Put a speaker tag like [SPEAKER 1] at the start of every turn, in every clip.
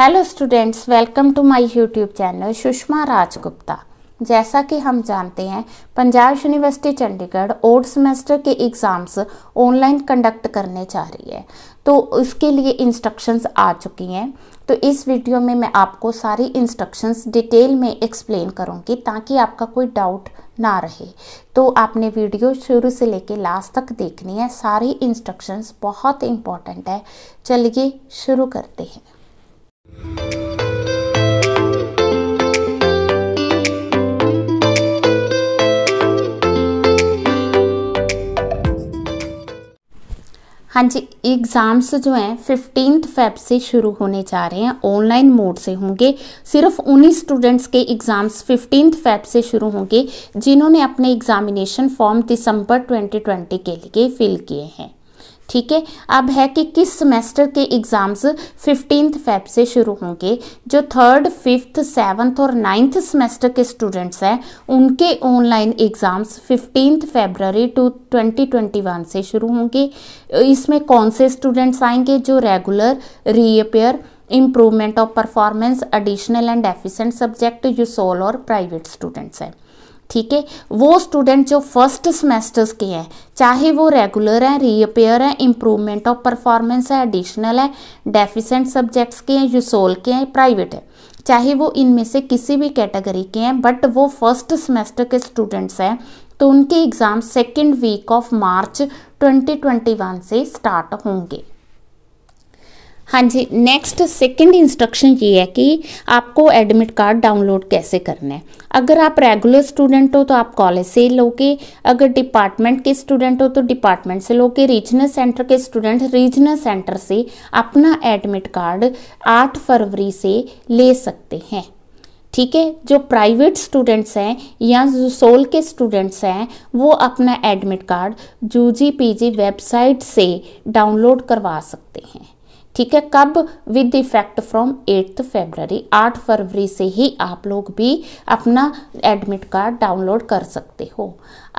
[SPEAKER 1] hello students welcome to my YouTube channel Sushma Rajgupta जैसा कि हम जानते हैं Punjab University Chandigarh old semester के एग्ज़ाम्स ऑनलाइन कंडक्ट करने जा रही है तो उसके लिए इंस्ट्रक्शंस आ चुकी हैं तो इस वीडियो में मैं आपको सारी इंस्ट्रक्शंस डिटेल में एक्सप्लेन करूंगी ताकि आपका कोई डाउट ना रहे तो आपने वीडियो शुरू से लेके लास्ट तक देखनी है सारी इंस्ट्रक्शंस बहुत इम्पॉर्टेंट है चलिए शुरू करते हैं हाँ जी एग्ज़ाम्स जो हैं फिफ्टीन फेब से शुरू होने जा रहे हैं ऑनलाइन मोड से होंगे सिर्फ उन्हीं स्टूडेंट्स के एग्ज़ाम्स फिफ्टीन फेब से शुरू होंगे जिन्होंने अपने एग्ज़ामिनेशन फॉर्म दिसंबर 2020 के लिए फिल किए हैं ठीक है अब है कि किस सेमेस्टर के एग्ज़ाम्स फिफ्टींथ फेब से शुरू होंगे जो थर्ड फिफ्थ सेवन्थ और नाइन्थ सेमेस्टर के स्टूडेंट्स हैं उनके online exams fifteenth February to twenty twenty one से शुरू होंगे इसमें कौन से स्टूडेंट्स आएंगे जो regular reappear improvement of performance additional and efficient subject U SOL और प्राइवेट स्टूडेंट्स हैं ठीक है वो स्टूडेंट जो फर्स्ट सेमेस्टर्स के हैं चाहे वो रेगुलर हैं रीअपेयर हैं इम्प्रूवमेंट ऑफ परफॉर्मेंस है एडिशनल है डेफिसेंट सब्जेक्ट्स के हैं यूसोल के हैं प्राइवेट है चाहे वो इनमें से किसी भी कैटेगरी के हैं बट वो फर्स्ट सेमेस्टर के स्टूडेंट्स हैं तो उनके exam second week of March 2021 से स्टार्ट होंगे हाँ जी नेक्स्ट सेकंड इंस्ट्रक्शन ये है कि आपको एडमिट कार्ड डाउनलोड कैसे करना है अगर आप रेगुलर स्टूडेंट हो तो आप कॉलेज से लोगे अगर डिपार्टमेंट के स्टूडेंट हो तो डिपार्टमेंट से लोगे रीजनल सेंटर के स्टूडेंट रीजनल सेंटर से अपना एडमिट कार्ड 8 फरवरी से ले सकते हैं ठीक है जो प्राइवेट स्टूडेंट्स हैं या जो सोल के स्टूडेंट्स हैं वो अपना एडमिट कार्ड जू वेबसाइट से डाउनलोड करवा सकते हैं ठीक है कब with effect from eighth February आठ फरवरी से ही आप लोग भी अपना एडमिट कार्ड डाउनलोड कर सकते हो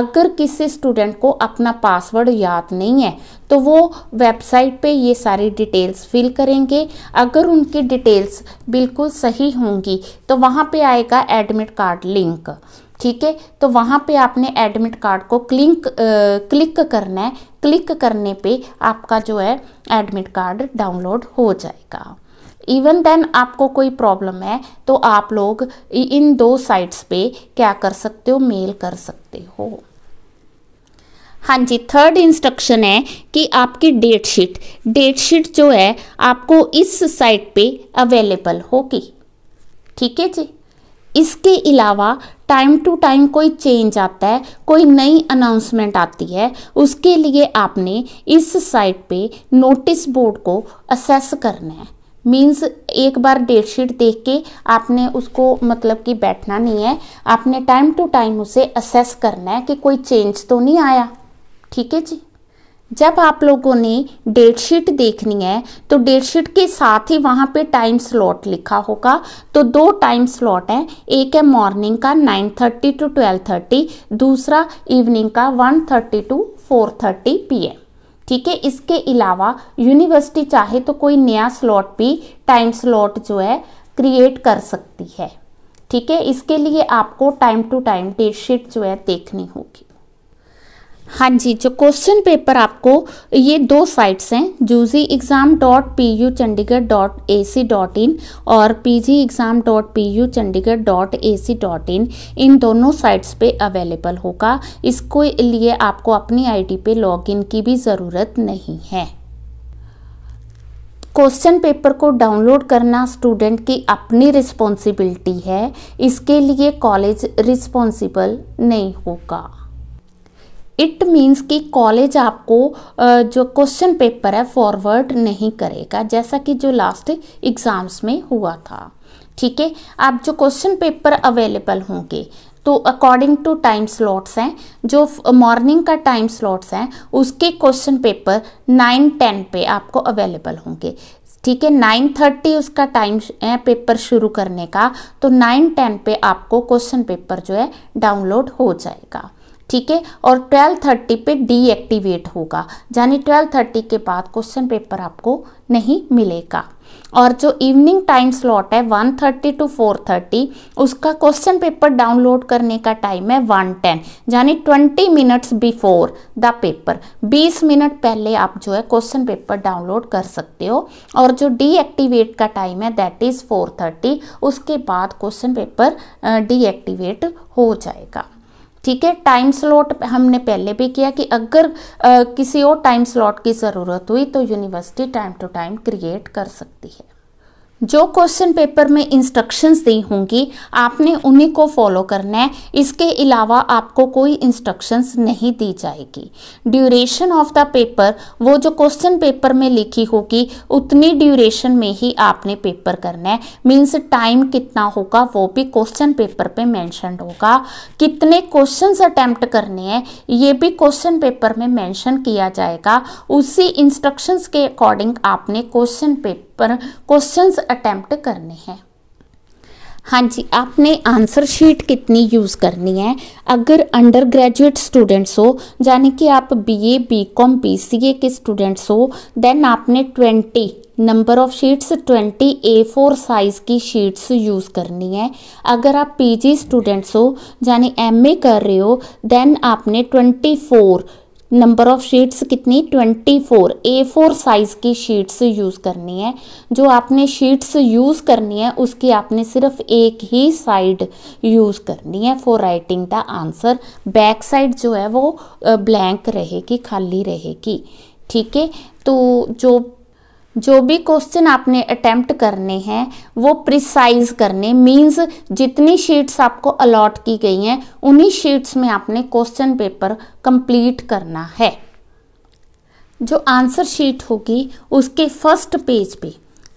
[SPEAKER 1] अगर किसी स्टूडेंट को अपना पासवर्ड याद नहीं है तो वो वेबसाइट पे ये सारी डिटेल्स फिल करेंगे अगर उनकी डिटेल्स बिल्कुल सही होंगी तो वहाँ पे आएगा एडमिट कार्ड लिंक ठीक है तो वहाँ पे आपने एडमिट कार्ड को क्लिंक क्लिक करना है क्लिक करने पे आपका जो है एडमिट कार्ड डाउनलोड हो जाएगा इवन देन आपको कोई प्रॉब्लम है तो आप लोग इन दो साइट्स पे क्या कर सकते हो मेल कर सकते हो हाँ जी थर्ड इंस्ट्रक्शन है कि आपकी डेट शीट डेट शीट जो है आपको इस साइट पे अवेलेबल होगी ठीक है जी इसके अलावा टाइम टू टाइम कोई चेंज आता है कोई नई अनाउंसमेंट आती है उसके लिए आपने इस साइट पे नोटिस बोर्ड को असेस करना है मीन्स एक बार डेट शीट देख के आपने उसको मतलब कि बैठना नहीं है आपने टाइम टू टाइम उसे असेस करना है कि कोई चेंज तो नहीं आया ठीक है जी जब आप लोगों ने डेट शीट देखनी है तो डेट शीट के साथ ही वहाँ पे टाइम स्लॉट लिखा होगा तो दो टाइम स्लॉट हैं एक है मॉर्निंग का 9:30 टू 12:30 दूसरा इवनिंग का 1:30 टू 4:30 पीएम ठीक है इसके अलावा यूनिवर्सिटी चाहे तो कोई नया स्लॉट भी टाइम स्लॉट जो है क्रिएट कर सकती है ठीक है इसके लिए आपको time to time date sheet जो है देखनी होगी हाँ जी जो क्वेश्चन पेपर आपको ये दो साइट्स हैं UG exam dot P U Chandigarh dot A C dot in और P G exam dot P U Chandigarh dot A C dot in इन दोनों साइट्स पे अवेलेबल होगा इसको लिए आपको अपनी आईडी पे लॉगिन की भी ज़रूरत नहीं है क्वेश्चन पेपर को डाउनलोड करना स्टूडेंट की अपनी रिस्पॉन्सिबिलिटी है इसके लिए कॉलेज रिस्पॉन्सिबल नहीं होगा इट मीन्स कि कॉलेज आपको जो क्वेश्चन पेपर है फॉरवर्ड नहीं करेगा जैसा कि जो लास्ट एग्ज़ाम्स में हुआ था ठीक है आप जो क्वेश्चन पेपर अवेलेबल होंगे तो अकॉर्डिंग टू टाइम स्लॉट्स हैं जो मॉर्निंग का टाइम स्लॉट्स हैं उसके क्वेश्चन पेपर नाइन टेन पे आपको अवेलेबल होंगे ठीक है नाइन थर्टी उसका टाइम है पेपर शुरू करने का तो नाइन टेन पे आपको क्वेश्चन पेपर जो है डाउनलोड हो जाएगा ठीक है और ट्वेल्व थर्टी पे डीएक्टिवेट होगा यानी ट्वेल्व थर्टी के बाद क्वेश्चन पेपर आपको नहीं मिलेगा और जो इवनिंग टाइम स्लॉट है 1:30 टू फोर उसका क्वेश्चन पेपर डाउनलोड करने का टाइम है 1:10 यानी 20 minutes before the paper 20 minute पहले आप जो है क्वेश्चन पेपर डाउनलोड कर सकते हो और जो डीएक्टिवेट का टाइम है दैट इज़ 4:30 उसके बाद क्वेश्चन पेपर डीएक्टिवेट हो जाएगा ठीक है टाइम स्लॉट हमने पहले भी किया कि अगर आ, किसी और टाइम स्लॉट की ज़रूरत हुई तो university time to time create कर सकती है जो क्वेश्चन पेपर में इंस्ट्रक्शंस दी होंगी आपने उन्हीं को फॉलो करना है इसके अलावा आपको कोई इंस्ट्रक्शंस नहीं दी जाएगी ड्यूरेशन ऑफ द पेपर वो जो क्वेश्चन पेपर में लिखी होगी उतनी ड्यूरेशन में ही आपने पेपर करना है मीन्स टाइम कितना होगा वो भी क्वेश्चन पेपर पे मेंशन होगा कितने क्वेश्चन अटैम्प्ट करने हैं ये भी क्वेश्चन पेपर में मैंशन किया जाएगा उसी इंस्ट्रक्शंस के अकॉर्डिंग आपने क्वेश्चन पेपर पर क्वेश्चंस अटैम्प्ट करने हैं हाँ जी आपने आंसर शीट कितनी यूज़ करनी है अगर अंडर ग्रेजुएट स्टूडेंट्स हो यानी कि आप बीए, बीकॉम, बीसीए के स्टूडेंट्स हो देन आपने twenty number of sheets twenty A four size की शीट्स यूज़ करनी है अगर आप पीजी स्टूडेंट्स हो यानी एमए कर रहे हो देन आपने twenty four number of sheets कितनी 24 ए फोर साइज़ की शीट्स यूज़ करनी है जो आपने शीट्स यूज़ करनी है उसकी आपने सिर्फ एक ही साइड यूज़ करनी है for writing the answer back side जो है वो ब्लैंक रहेगी खाली रहेगी ठीक है तो जो जो भी क्वेश्चन आपने अटैम्प्ट करने हैं वो प्रिसाइज करने मींस जितनी शीट्स आपको अलॉट की गई हैं उन्हीं शीट्स में आपने क्वेश्चन पेपर कंप्लीट करना है जो आंसर शीट होगी उसके फर्स्ट पेज पे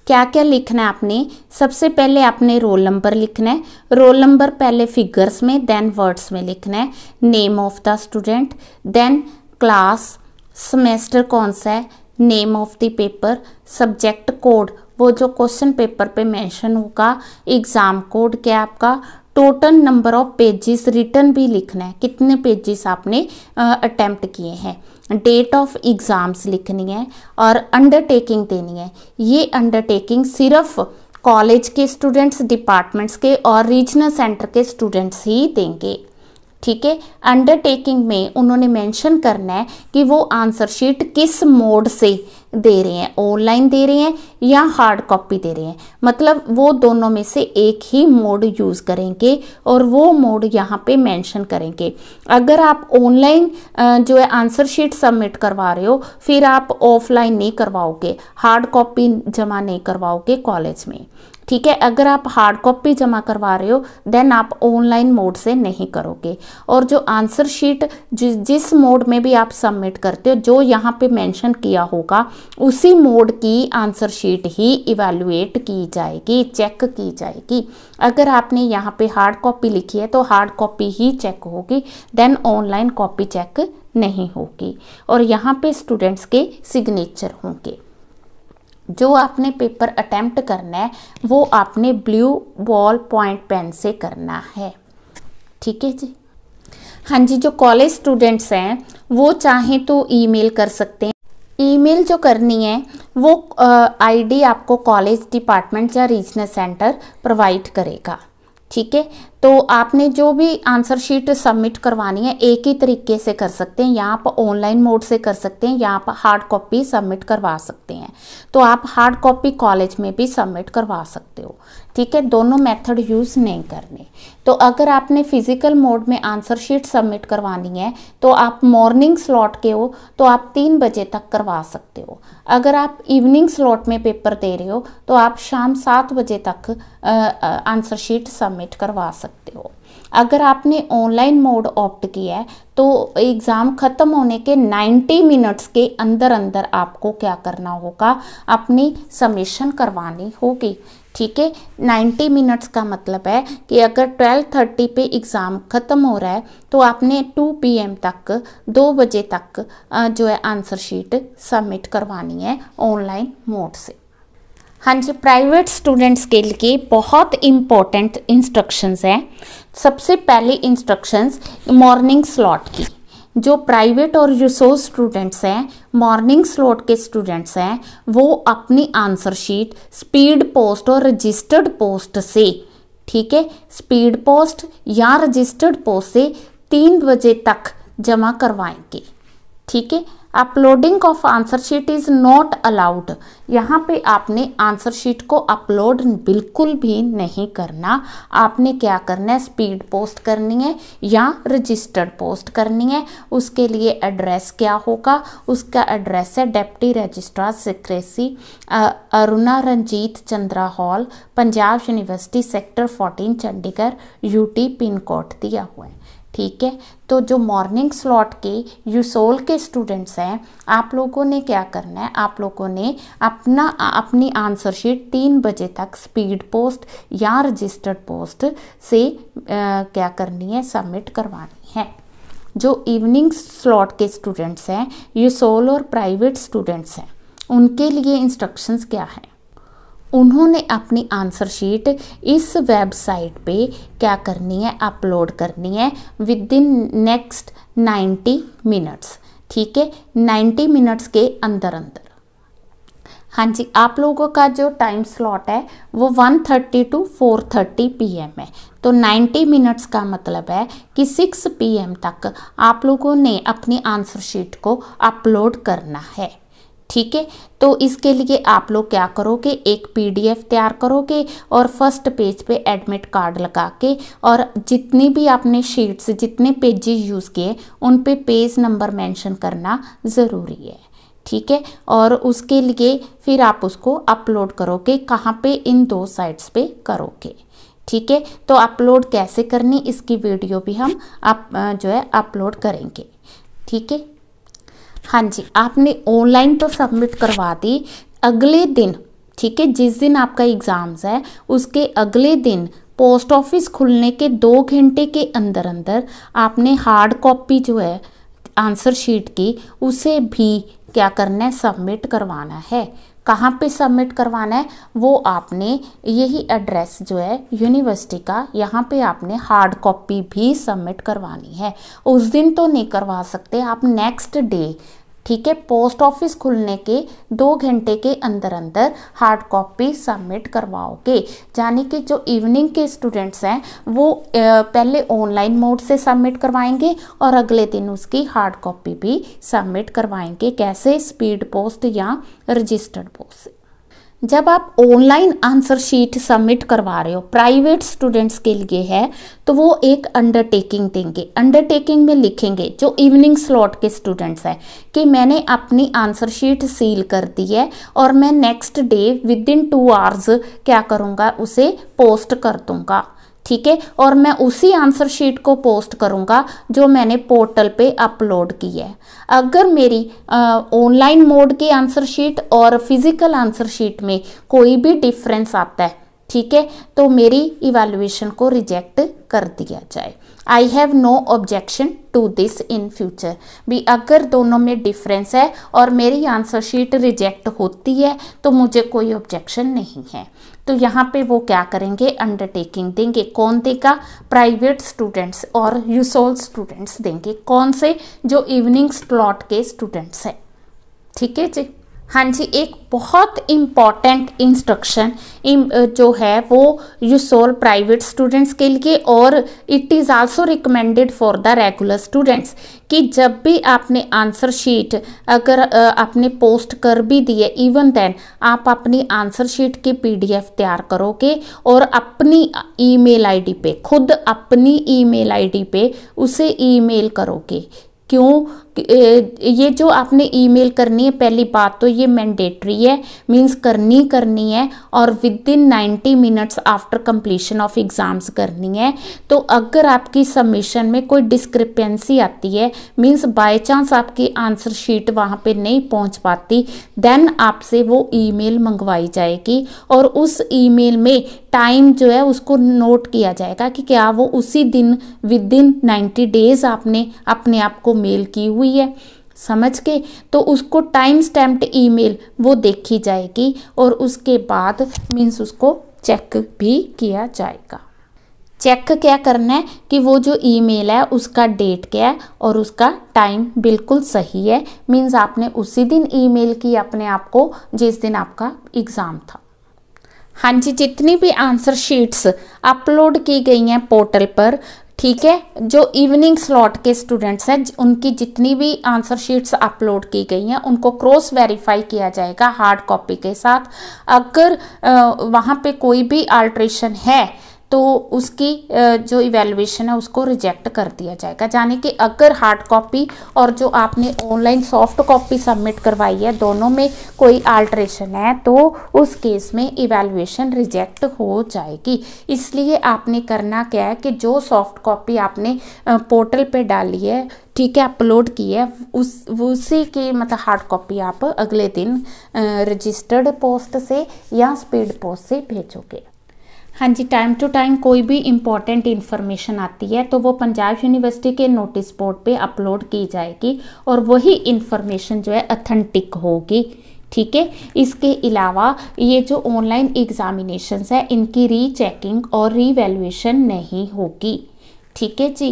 [SPEAKER 1] क्या क्या लिखना है आपने सबसे पहले आपने रोल नंबर लिखना है रोल नंबर पहले फिगर्स में देन वर्ड्स में लिखना है name of the student then class semester कौन सा है name of the paper subject code वो जो क्वेश्चन पेपर पे मेंशन होगा एग्ज़ाम कोड क्या आपका total number of pages return भी लिखना है कितने पेजेस आपने अटैम्प्ट किए हैं डेट ऑफ एग्ज़ाम्स लिखनी है और अंडरटेकिंग देनी है ये अंडरटेकिंग सिर्फ कॉलेज के स्टूडेंट्स डिपार्टमेंट्स के और रीजनल सेंटर के स्टूडेंट्स ही देंगे ठीक है अंडरटेकिंग में उन्होंने मेंशन करना है कि वो आंसर शीट किस मोड से दे रहे हैं ऑनलाइन दे रहे हैं या हार्ड कॉपी दे रहे हैं मतलब वो दोनों में से एक ही मोड यूज़ करेंगे और वो मोड यहाँ पे मेंशन करेंगे अगर आप ऑनलाइन जो है आंसर शीट सबमिट करवा रहे हो फिर आप ऑफलाइन नहीं करवाओगे हार्ड कॉपी जमा नहीं करवाओगे कॉलेज में ठीक है अगर आप हार्ड कॉपी जमा करवा रहे हो देन आप ऑनलाइन मोड से नहीं करोगे और जो आंसर शीट जि, जिस मोड में भी आप सबमिट करते हो जो यहाँ पे मेंशन किया होगा उसी मोड की आंसर शीट ही इवेलुएट की जाएगी चेक की जाएगी अगर आपने यहाँ पे हार्ड कॉपी लिखी है तो हार्ड कॉपी ही चेक होगी देन ऑनलाइन कॉपी चेक नहीं होगी और यहाँ पे स्टूडेंट्स के सिग्नेचर होंगे जो आपने पेपर अटैम्प्ट करना है वो आपने ब्लू बॉल पॉइंट पेन से करना है ठीक है जी हाँ जी जो कॉलेज स्टूडेंट्स हैं वो चाहें तो ईमेल कर सकते हैं ईमेल जो करनी है वो आईडी आपको कॉलेज डिपार्टमेंट या रीजनल सेंटर प्रोवाइड करेगा ठीक है तो आपने जो भी आंसर शीट सबमिट करवानी है एक ही तरीके से कर सकते हैं या आप ऑनलाइन मोड से कर सकते हैं या आप हार्ड कॉपी सबमिट करवा सकते हैं तो आप हार्ड कॉपी कॉलेज में भी सबमिट करवा सकते हो ठीक है दोनों मेथड यूज़ नहीं करने तो अगर आपने फिजिकल मोड में आंसर शीट सबमिट करवानी है तो आप मॉर्निंग स्लॉट के हो तो आप तीन बजे तक करवा सकते हो अगर आप इवनिंग स्लॉट में पेपर दे रहे हो तो आप शाम सात बजे तक आंसर शीट सबमिट करवा सकते हो अगर आपने ऑनलाइन मोड ऑप्ट किया है तो एग्ज़ाम ख़त्म होने के 90 मिनट्स के अंदर अंदर आपको क्या करना होगा अपनी सबमिशन करवानी होगी ठीक है 90 मिनट्स का मतलब है कि अगर 12:30 पे एग्ज़ाम ख़त्म हो रहा है तो आपने 2 पीएम तक 2 बजे तक जो है आंसर शीट सबमिट करवानी है ऑनलाइन मोड से हाँ जी प्राइवेट स्टूडेंट्स के लिए बहुत इम्पोर्टेंट इंस्ट्रक्शंस हैं सबसे पहले इंस्ट्रक्शंस मॉर्निंग स्लॉट की जो प्राइवेट और रिसोर्स स्टूडेंट्स हैं मॉर्निंग स्लॉट के स्टूडेंट्स हैं वो अपनी आंसर शीट स्पीड पोस्ट और रजिस्टर्ड पोस्ट से ठीक है स्पीड पोस्ट या रजिस्टर्ड पोस्ट से तीन बजे तक जमा करवाएंगे ठीक है uploading of answer sheet is not allowed यहाँ पे आपने आंसर शीट को अपलोड बिल्कुल भी नहीं करना आपने क्या करना है स्पीड पोस्ट करनी है या रजिस्टर्ड पोस्ट करनी है उसके लिए एड्रेस क्या होगा उसका एड्रेस है deputy registrar secrecy Aruna Ranjit Chandra Hall Punjab University sector 14 Chandigarh UT pin code दिया हुआ है ठीक है तो जो मॉर्निंग स्लॉट के यूसोल के स्टूडेंट्स हैं आप लोगों ने क्या करना है आप लोगों ने अपना अपनी आंसर शीट तीन बजे तक स्पीड पोस्ट या रजिस्टर्ड पोस्ट से आ, क्या करनी है सबमिट करवानी है जो इवनिंग स्लॉट के स्टूडेंट्स हैं यूसोल और प्राइवेट स्टूडेंट्स हैं उनके लिए इंस्ट्रक्शंस क्या हैं उन्होंने अपनी आंसर शीट इस वेबसाइट पे क्या करनी है अपलोड करनी है विद इन नेक्स्ट 90 मिनट्स ठीक है 90 मिनट्स के अंदर अंदर हाँ जी आप लोगों का जो टाइम स्लॉट है वो 1:30 टू फोर थर्टी है तो 90 मिनट्स का मतलब है कि 6 पीएम तक आप लोगों ने अपनी आंसर शीट को अपलोड करना है ठीक है तो इसके लिए आप लोग क्या करोगे एक पीडीएफ तैयार करोगे और फर्स्ट पेज पे एडमिट कार्ड लगा के और जितनी भी आपने शीट्स जितने पेजेस यूज़ किए उन पे पेज नंबर मेंशन करना ज़रूरी है ठीक है और उसके लिए फिर आप उसको अपलोड करोगे कहाँ पे इन दो साइट्स पे करोगे ठीक है तो अपलोड कैसे करनी इसकी वीडियो भी हम आप जो है अपलोड करेंगे ठीक है हाँ जी आपने ऑनलाइन तो सबमिट करवा दी अगले दिन ठीक है जिस दिन आपका एग्ज़ाम्स है उसके अगले दिन पोस्ट ऑफिस खुलने के दो घंटे के अंदर अंदर आपने हार्ड कॉपी जो है आंसर शीट की उसे भी क्या करना है सबमिट करवाना है कहाँ पे सबमिट करवाना है वो आपने यही एड्रेस जो है यूनिवर्सिटी का यहाँ पे आपने हार्ड कॉपी भी सबमिट करवानी है उस दिन तो नहीं करवा सकते आप नेक्स्ट डे ठीक है पोस्ट ऑफिस खुलने के दो घंटे के अंदर अंदर हार्ड कॉपी सबमिट करवाओगे यानी कि जो इवनिंग के स्टूडेंट्स हैं वो पहले ऑनलाइन मोड से सबमिट करवाएंगे और अगले दिन उसकी हार्ड कॉपी भी सबमिट करवाएंगे कैसे स्पीड पोस्ट या रजिस्टर्ड पोस्ट जब आप ऑनलाइन आंसर शीट सबमिट करवा रहे हो प्राइवेट स्टूडेंट्स के लिए है तो वो एक अंडरटेकिंग देंगे अंडरटेकिंग में लिखेंगे जो इवनिंग स्लॉट के स्टूडेंट्स हैं कि मैंने अपनी आंसर शीट सील कर दी है और मैं next day within two hours क्या करूँगा उसे पोस्ट कर दूँगा ठीक है और मैं उसी आंसर शीट को पोस्ट करूँगा जो मैंने पोर्टल पे अपलोड की है अगर मेरी ऑनलाइन मोड की आंसर शीट और फिज़िकल आंसर शीट में कोई भी डिफरेंस आता है ठीक है तो मेरी इवेल्युएशन को रिजेक्ट कर दिया जाए I have no objection to this in future भी अगर दोनों में डिफरेंस है और मेरी आंसर शीट रिजेक्ट होती है तो मुझे कोई ऑब्जेक्शन नहीं है तो यहाँ पे वो क्या करेंगे अंडरटेकिंग देंगे कौन देगा प्राइवेट स्टूडेंट्स और यूसोल स्टूडेंट्स देंगे कौन से जो इवनिंग स्लॉट के स्टूडेंट्स हैं ठीक है जी हाँ जी एक बहुत इम्पॉर्टेंट इंस्ट्रक्शन जो है वो यू सोल प्राइवेट स्टूडेंट्स के लिए और it is also recommended for the regular students कि जब भी आपने आंसर शीट अगर आपने पोस्ट कर भी दी है इवन देन आप अपनी आंसर शीट की पीडीएफ तैयार करोगे और अपनी ईमेल आईडी पे खुद अपनी ईमेल आईडी पे उसे ईमेल करोगे क्यों ये जो आपने ईमेल करनी है पहली बात तो ये मैंडेटरी है मींस करनी करनी है और within ninety minutes after completion of exams करनी है तो अगर आपकी सबमिशन में कोई डिस्क्रिपेंसी आती है मींस बाय चांस आपकी आंसर शीट वहाँ पे नहीं पहुँच पाती देन आपसे वो ईमेल मंगवाई जाएगी और उस ईमेल में टाइम जो है उसको नोट किया जाएगा कि क्या वो उसी दिन विद इन नाइन्टी डेज आपने अपने आप को मेल की हुई है समझ के तो उसको टाइम स्टैम्प्ड ईमेल वो देखी जाएगी और उसके बाद मीन्स उसको चेक भी किया जाएगा चेक क्या करना है कि वो जो ईमेल है उसका डेट क्या है और उसका टाइम बिल्कुल सही है मीन्स आपने उसी दिन ईमेल की अपने आप को जिस दिन आपका एग्ज़ाम था हाँ जी जितनी भी आंसर शीट्स अपलोड की गई हैं पोर्टल पर ठीक है जो इवनिंग स्लॉट के स्टूडेंट्स हैं उनकी जितनी भी आंसर शीट्स अपलोड की गई हैं उनको क्रॉस वेरीफाई किया जाएगा हार्ड कॉपी के साथ अगर वहाँ पे कोई भी आल्ट्रेशन है तो उसकी जो इवेल्युएशन है उसको रिजेक्ट कर दिया जाएगा यानी कि अगर हार्ड कॉपी और जो आपने ऑनलाइन सॉफ्ट कॉपी सबमिट करवाई है दोनों में कोई आल्ट्रेशन है तो उस केस में इवेलुएशन रिजेक्ट हो जाएगी इसलिए आपने करना क्या है कि जो सॉफ्ट कॉपी आपने पोर्टल पे डाली है ठीक है अपलोड की है उस उसी की मतलब हार्ड कॉपी आप अगले दिन रजिस्टर्ड पोस्ट से या स्पीड पोस्ट से भेजोगे हाँ जी टाइम टू टाइम कोई भी इम्पॉर्टेंट इन्फॉर्मेशन आती है तो वो पंजाब यूनिवर्सिटी के नोटिस बोर्ड पे अपलोड की जाएगी और वही इन्फॉर्मेशन जो है अथेंटिक होगी ठीक है इसके अलावा ये जो ऑनलाइन एग्ज़ामिनेशन है इनकी रीचेकिंग और रीवैल्यूएशन नहीं होगी ठीक है जी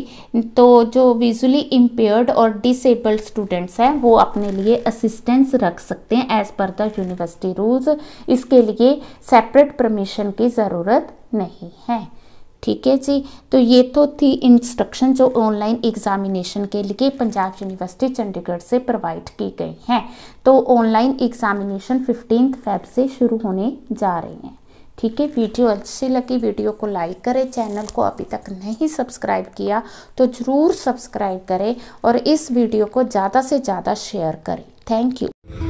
[SPEAKER 1] तो जो विजुअली इम्पेयर्ड और डिसेबल्ड स्टूडेंट्स हैं वो अपने लिए असिस्टेंस रख सकते हैं as per the university rules इसके लिए सेपरेट परमिशन की ज़रूरत नहीं है ठीक है जी तो ये तो थी इंस्ट्रक्शन जो ऑनलाइन एग्जामिनेशन के लिए पंजाब यूनिवर्सिटी चंडीगढ़ से प्रोवाइड की गई हैं तो ऑनलाइन एग्जामिनेशन फिफ्टीन फेब से शुरू होने जा रही हैं ठीक है वीडियो अच्छी लगी वीडियो को लाइक करें चैनल को अभी तक नहीं सब्सक्राइब किया तो ज़रूर सब्सक्राइब करें और इस वीडियो को ज़्यादा से ज़्यादा शेयर करें थैंक यू